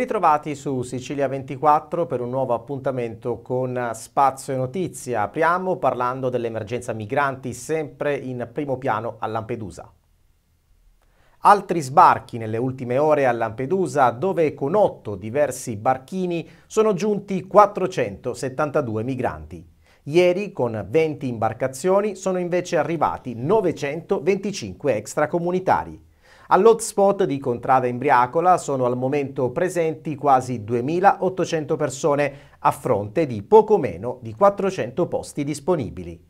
ritrovati su Sicilia 24 per un nuovo appuntamento con Spazio e Notizia. Apriamo parlando dell'emergenza migranti sempre in primo piano a Lampedusa. Altri sbarchi nelle ultime ore a Lampedusa dove con otto diversi barchini sono giunti 472 migranti. Ieri con 20 imbarcazioni sono invece arrivati 925 extracomunitari. All'hotspot di Contrada Imbriacola sono al momento presenti quasi 2.800 persone, a fronte di poco meno di 400 posti disponibili.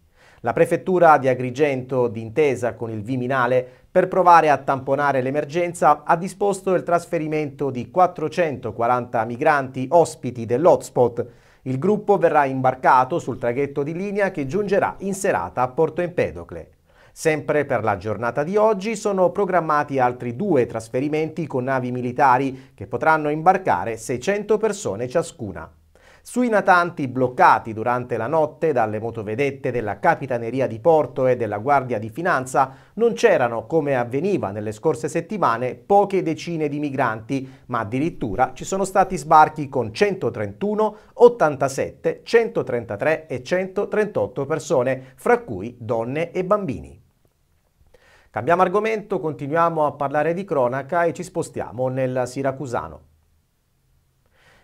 La prefettura di Agrigento, d'intesa con il Viminale, per provare a tamponare l'emergenza, ha disposto il trasferimento di 440 migranti ospiti dell'hotspot. Il gruppo verrà imbarcato sul traghetto di linea che giungerà in serata a Porto Empedocle. Sempre per la giornata di oggi sono programmati altri due trasferimenti con navi militari che potranno imbarcare 600 persone ciascuna. Sui natanti bloccati durante la notte dalle motovedette della Capitaneria di Porto e della Guardia di Finanza non c'erano, come avveniva nelle scorse settimane, poche decine di migranti, ma addirittura ci sono stati sbarchi con 131, 87, 133 e 138 persone, fra cui donne e bambini. Cambiamo argomento, continuiamo a parlare di cronaca e ci spostiamo nel Siracusano.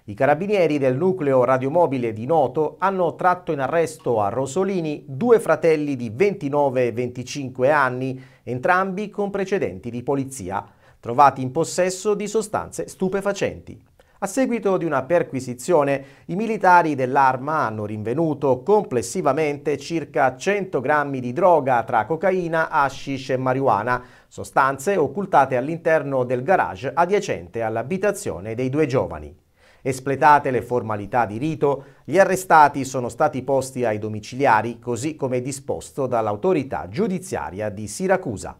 I carabinieri del nucleo radiomobile di Noto hanno tratto in arresto a Rosolini due fratelli di 29 e 25 anni, entrambi con precedenti di polizia, trovati in possesso di sostanze stupefacenti. A seguito di una perquisizione, i militari dell'arma hanno rinvenuto complessivamente circa 100 grammi di droga tra cocaina, hashish e marijuana, sostanze occultate all'interno del garage adiacente all'abitazione dei due giovani. Espletate le formalità di rito, gli arrestati sono stati posti ai domiciliari, così come disposto dall'autorità giudiziaria di Siracusa.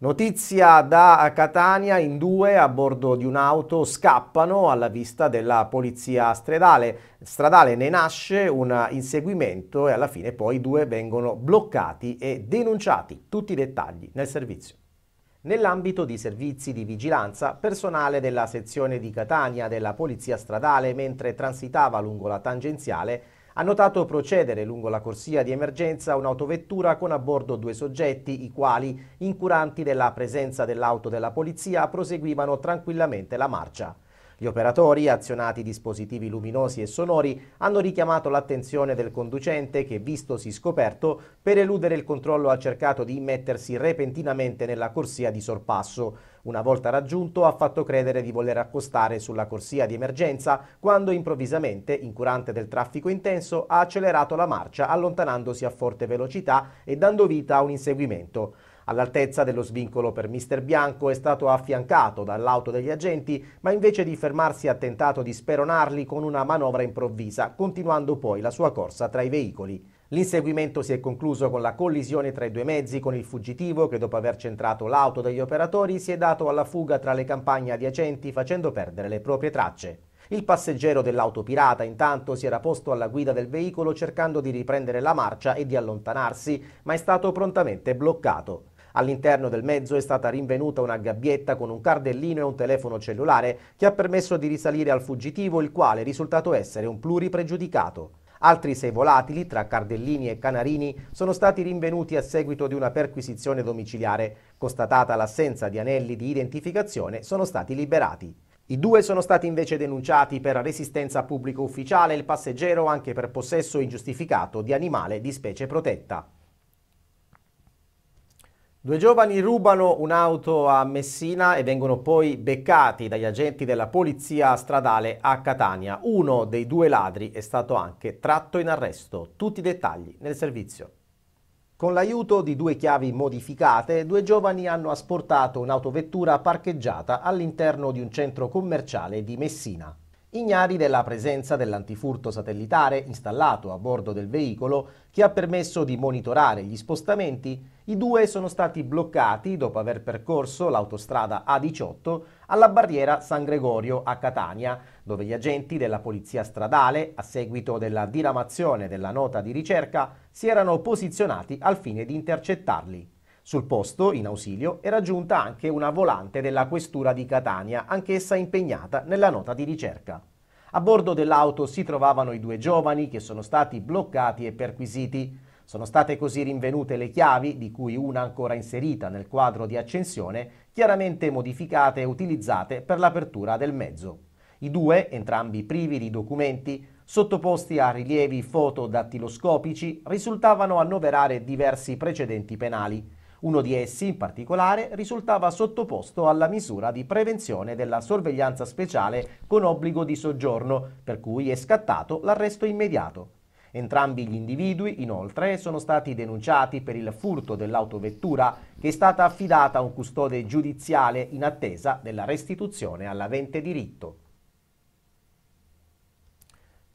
Notizia da Catania, in due a bordo di un'auto scappano alla vista della polizia stradale. stradale. Ne nasce un inseguimento e alla fine poi i due vengono bloccati e denunciati. Tutti i dettagli nel servizio. Nell'ambito di servizi di vigilanza, personale della sezione di Catania della Polizia Stradale, mentre transitava lungo la tangenziale, ha notato procedere lungo la corsia di emergenza un'autovettura con a bordo due soggetti, i quali, incuranti della presenza dell'auto della polizia, proseguivano tranquillamente la marcia. Gli operatori, azionati dispositivi luminosi e sonori, hanno richiamato l'attenzione del conducente che, vistosi scoperto, per eludere il controllo ha cercato di immettersi repentinamente nella corsia di sorpasso. Una volta raggiunto ha fatto credere di voler accostare sulla corsia di emergenza quando improvvisamente, incurante del traffico intenso, ha accelerato la marcia allontanandosi a forte velocità e dando vita a un inseguimento. All'altezza dello svincolo per Mister Bianco è stato affiancato dall'auto degli agenti, ma invece di fermarsi ha tentato di speronarli con una manovra improvvisa, continuando poi la sua corsa tra i veicoli. L'inseguimento si è concluso con la collisione tra i due mezzi con il fuggitivo che dopo aver centrato l'auto degli operatori si è dato alla fuga tra le campagne adiacenti facendo perdere le proprie tracce. Il passeggero dell'auto pirata intanto si era posto alla guida del veicolo cercando di riprendere la marcia e di allontanarsi, ma è stato prontamente bloccato. All'interno del mezzo è stata rinvenuta una gabbietta con un cardellino e un telefono cellulare che ha permesso di risalire al fuggitivo, il quale è risultato essere un pluripregiudicato. Altri sei volatili, tra cardellini e canarini, sono stati rinvenuti a seguito di una perquisizione domiciliare. Constatata l'assenza di anelli di identificazione, sono stati liberati. I due sono stati invece denunciati per resistenza a pubblico ufficiale e il passeggero anche per possesso ingiustificato di animale di specie protetta. Due giovani rubano un'auto a Messina e vengono poi beccati dagli agenti della polizia stradale a Catania. Uno dei due ladri è stato anche tratto in arresto. Tutti i dettagli nel servizio. Con l'aiuto di due chiavi modificate, due giovani hanno asportato un'autovettura parcheggiata all'interno di un centro commerciale di Messina ignari della presenza dell'antifurto satellitare installato a bordo del veicolo che ha permesso di monitorare gli spostamenti, i due sono stati bloccati dopo aver percorso l'autostrada A18 alla barriera San Gregorio a Catania, dove gli agenti della polizia stradale, a seguito della diramazione della nota di ricerca, si erano posizionati al fine di intercettarli. Sul posto, in ausilio, era giunta anche una volante della questura di Catania, anch'essa impegnata nella nota di ricerca. A bordo dell'auto si trovavano i due giovani che sono stati bloccati e perquisiti. Sono state così rinvenute le chiavi, di cui una ancora inserita nel quadro di accensione, chiaramente modificate e utilizzate per l'apertura del mezzo. I due, entrambi privi di documenti, sottoposti a rilievi fotodattiloscopici, risultavano annoverare diversi precedenti penali, uno di essi, in particolare, risultava sottoposto alla misura di prevenzione della sorveglianza speciale con obbligo di soggiorno, per cui è scattato l'arresto immediato. Entrambi gli individui, inoltre, sono stati denunciati per il furto dell'autovettura che è stata affidata a un custode giudiziale in attesa della restituzione all'avente diritto.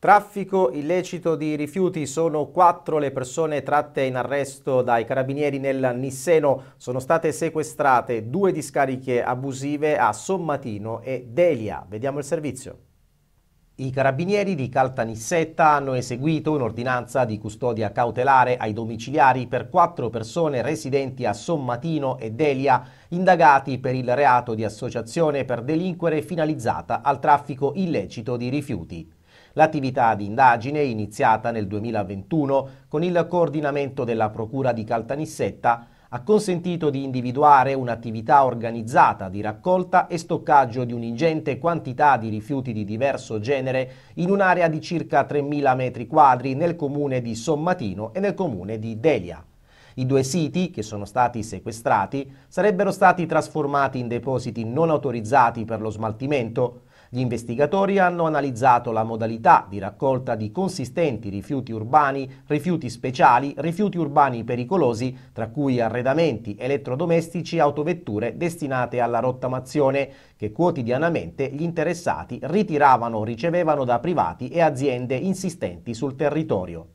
Traffico illecito di rifiuti, sono quattro le persone tratte in arresto dai carabinieri nel Nisseno, sono state sequestrate due discariche abusive a Sommatino e Delia. Vediamo il servizio. I carabinieri di Caltanissetta hanno eseguito un'ordinanza di custodia cautelare ai domiciliari per quattro persone residenti a Sommatino e Delia, indagati per il reato di associazione per delinquere finalizzata al traffico illecito di rifiuti. L'attività di indagine, iniziata nel 2021 con il coordinamento della Procura di Caltanissetta, ha consentito di individuare un'attività organizzata di raccolta e stoccaggio di un'ingente quantità di rifiuti di diverso genere in un'area di circa 3.000 m2 nel comune di Sommatino e nel comune di Delia. I due siti, che sono stati sequestrati, sarebbero stati trasformati in depositi non autorizzati per lo smaltimento, gli investigatori hanno analizzato la modalità di raccolta di consistenti rifiuti urbani, rifiuti speciali, rifiuti urbani pericolosi, tra cui arredamenti, elettrodomestici e autovetture destinate alla rottamazione, che quotidianamente gli interessati ritiravano o ricevevano da privati e aziende insistenti sul territorio.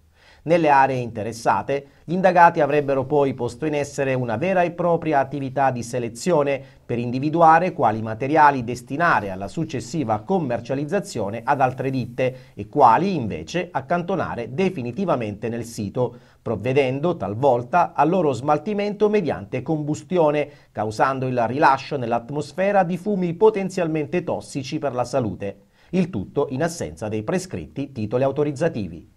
Nelle aree interessate, gli indagati avrebbero poi posto in essere una vera e propria attività di selezione per individuare quali materiali destinare alla successiva commercializzazione ad altre ditte e quali invece accantonare definitivamente nel sito, provvedendo talvolta al loro smaltimento mediante combustione, causando il rilascio nell'atmosfera di fumi potenzialmente tossici per la salute. Il tutto in assenza dei prescritti titoli autorizzativi.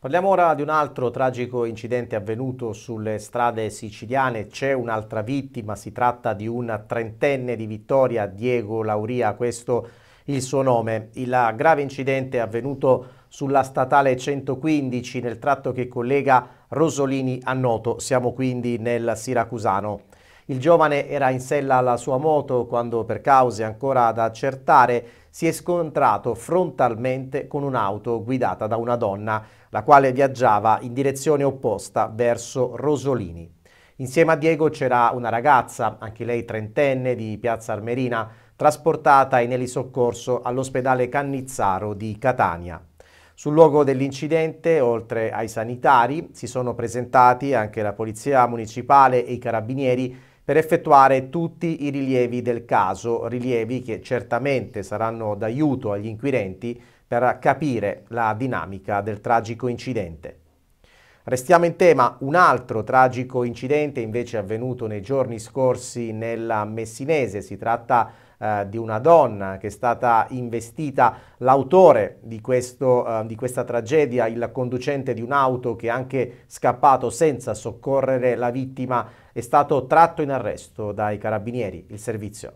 Parliamo ora di un altro tragico incidente avvenuto sulle strade siciliane. C'è un'altra vittima, si tratta di un trentenne di Vittoria, Diego Lauria, questo il suo nome. Il grave incidente è avvenuto sulla statale 115 nel tratto che collega Rosolini a Noto. Siamo quindi nel Siracusano. Il giovane era in sella alla sua moto quando, per cause ancora da accertare, si è scontrato frontalmente con un'auto guidata da una donna la quale viaggiava in direzione opposta verso Rosolini. Insieme a Diego c'era una ragazza, anche lei trentenne, di Piazza Armerina, trasportata in elisoccorso all'ospedale Cannizzaro di Catania. Sul luogo dell'incidente, oltre ai sanitari, si sono presentati anche la Polizia Municipale e i Carabinieri per effettuare tutti i rilievi del caso, rilievi che certamente saranno d'aiuto agli inquirenti per capire la dinamica del tragico incidente. Restiamo in tema, un altro tragico incidente invece è avvenuto nei giorni scorsi nella Messinese, si tratta eh, di una donna che è stata investita, l'autore di, eh, di questa tragedia, il conducente di un'auto che è anche scappato senza soccorrere la vittima, è stato tratto in arresto dai carabinieri, il servizio.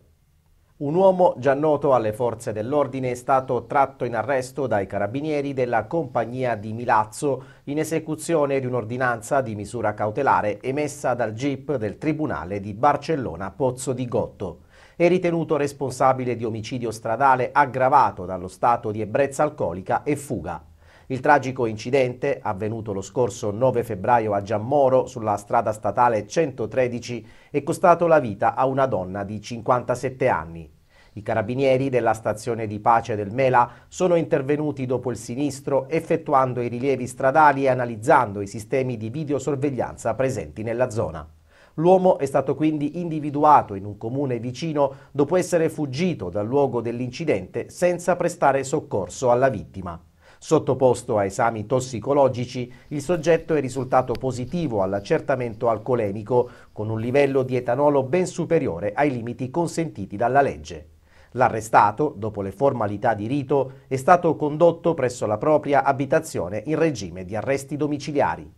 Un uomo già noto alle forze dell'ordine è stato tratto in arresto dai carabinieri della compagnia di Milazzo in esecuzione di un'ordinanza di misura cautelare emessa dal GIP del Tribunale di Barcellona Pozzo di Gotto. È ritenuto responsabile di omicidio stradale aggravato dallo stato di ebbrezza alcolica e fuga. Il tragico incidente, avvenuto lo scorso 9 febbraio a Giammoro sulla strada statale 113, è costato la vita a una donna di 57 anni. I carabinieri della stazione di pace del Mela sono intervenuti dopo il sinistro effettuando i rilievi stradali e analizzando i sistemi di videosorveglianza presenti nella zona. L'uomo è stato quindi individuato in un comune vicino dopo essere fuggito dal luogo dell'incidente senza prestare soccorso alla vittima. Sottoposto a esami tossicologici, il soggetto è risultato positivo all'accertamento alcolemico, con un livello di etanolo ben superiore ai limiti consentiti dalla legge. L'arrestato, dopo le formalità di rito, è stato condotto presso la propria abitazione in regime di arresti domiciliari.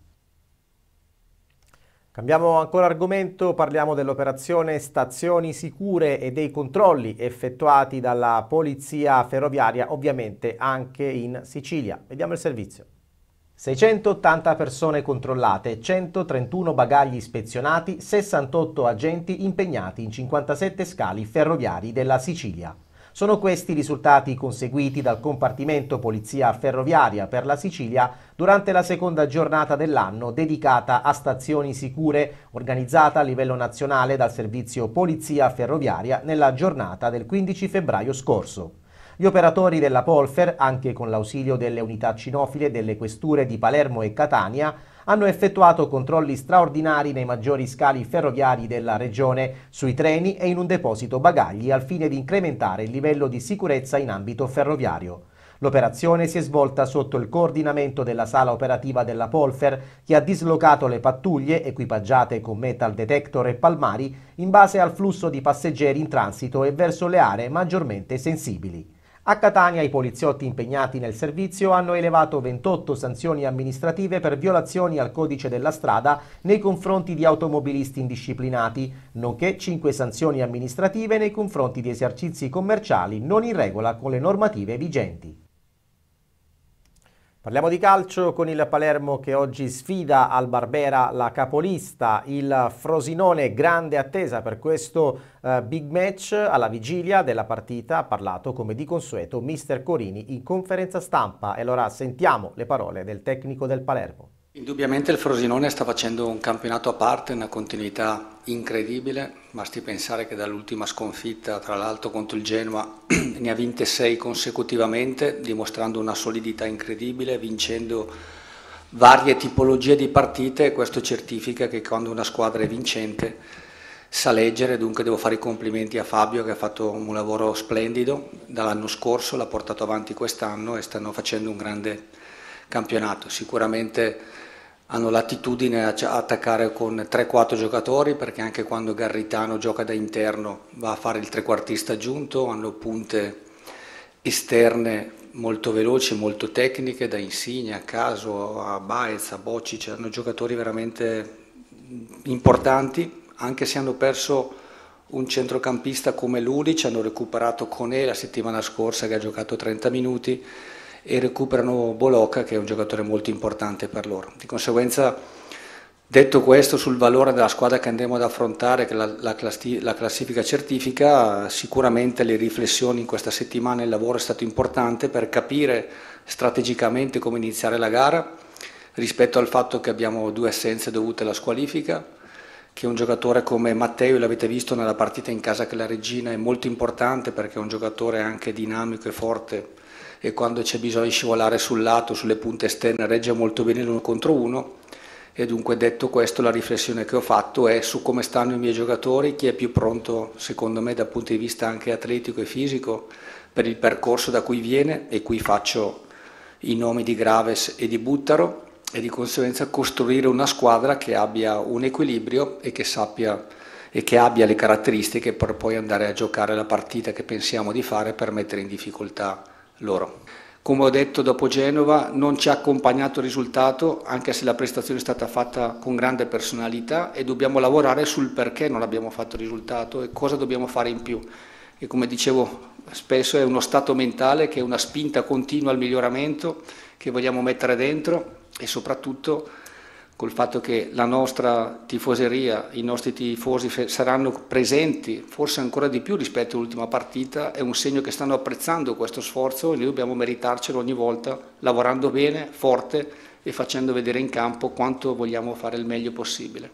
Cambiamo ancora argomento, parliamo dell'operazione Stazioni Sicure e dei controlli effettuati dalla Polizia Ferroviaria, ovviamente anche in Sicilia. Vediamo il servizio. 680 persone controllate, 131 bagagli ispezionati, 68 agenti impegnati in 57 scali ferroviari della Sicilia. Sono questi i risultati conseguiti dal compartimento Polizia Ferroviaria per la Sicilia durante la seconda giornata dell'anno dedicata a stazioni sicure, organizzata a livello nazionale dal servizio Polizia Ferroviaria nella giornata del 15 febbraio scorso. Gli operatori della Polfer, anche con l'ausilio delle unità cinofile delle questure di Palermo e Catania, hanno effettuato controlli straordinari nei maggiori scali ferroviari della regione, sui treni e in un deposito bagagli al fine di incrementare il livello di sicurezza in ambito ferroviario. L'operazione si è svolta sotto il coordinamento della sala operativa della Polfer, che ha dislocato le pattuglie equipaggiate con metal detector e palmari in base al flusso di passeggeri in transito e verso le aree maggiormente sensibili. A Catania i poliziotti impegnati nel servizio hanno elevato 28 sanzioni amministrative per violazioni al codice della strada nei confronti di automobilisti indisciplinati, nonché 5 sanzioni amministrative nei confronti di esercizi commerciali non in regola con le normative vigenti. Parliamo di calcio con il Palermo che oggi sfida al Barbera la capolista, il Frosinone grande attesa per questo eh, big match alla vigilia della partita, ha parlato come di consueto mister Corini in conferenza stampa e allora sentiamo le parole del tecnico del Palermo. Indubbiamente il Frosinone sta facendo un campionato a parte, una continuità incredibile, basti pensare che dall'ultima sconfitta tra l'altro contro il Genoa ne ha vinte sei consecutivamente, dimostrando una solidità incredibile, vincendo varie tipologie di partite e questo certifica che quando una squadra è vincente sa leggere, dunque devo fare i complimenti a Fabio che ha fatto un lavoro splendido dall'anno scorso, l'ha portato avanti quest'anno e stanno facendo un grande campionato. Sicuramente hanno l'attitudine a attaccare con 3-4 giocatori perché anche quando Garritano gioca da interno va a fare il trequartista giunto, hanno punte esterne molto veloci, molto tecniche, da Insigne a Caso, a Baez, a Bocci, c'erano giocatori veramente importanti, anche se hanno perso un centrocampista come Ludic, hanno recuperato Conè la settimana scorsa che ha giocato 30 minuti, e recuperano Boloca che è un giocatore molto importante per loro. Di conseguenza, detto questo sul valore della squadra che andremo ad affrontare, che la, la, classi, la classifica certifica, sicuramente le riflessioni in questa settimana e il lavoro è stato importante per capire strategicamente come iniziare la gara rispetto al fatto che abbiamo due assenze dovute alla squalifica che un giocatore come Matteo, l'avete visto nella partita in casa che la Regina, è molto importante perché è un giocatore anche dinamico e forte e quando c'è bisogno di scivolare sul lato, sulle punte esterne, regge molto bene l'uno contro uno e dunque detto questo la riflessione che ho fatto è su come stanno i miei giocatori, chi è più pronto secondo me dal punto di vista anche atletico e fisico per il percorso da cui viene e qui faccio i nomi di Graves e di Buttaro e di conseguenza costruire una squadra che abbia un equilibrio e che sappia e che abbia le caratteristiche per poi andare a giocare la partita che pensiamo di fare per mettere in difficoltà loro. Come ho detto dopo Genova non ci ha accompagnato il risultato anche se la prestazione è stata fatta con grande personalità e dobbiamo lavorare sul perché non abbiamo fatto il risultato e cosa dobbiamo fare in più. E come dicevo spesso è uno stato mentale che è una spinta continua al miglioramento che vogliamo mettere dentro e soprattutto col fatto che la nostra tifoseria, i nostri tifosi saranno presenti forse ancora di più rispetto all'ultima partita, è un segno che stanno apprezzando questo sforzo e noi dobbiamo meritarcelo ogni volta lavorando bene, forte e facendo vedere in campo quanto vogliamo fare il meglio possibile.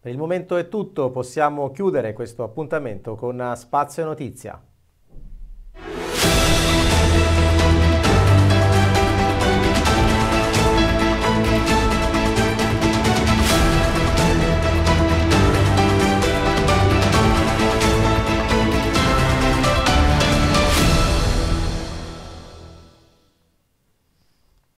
Per il momento è tutto, possiamo chiudere questo appuntamento con Spazio Notizia.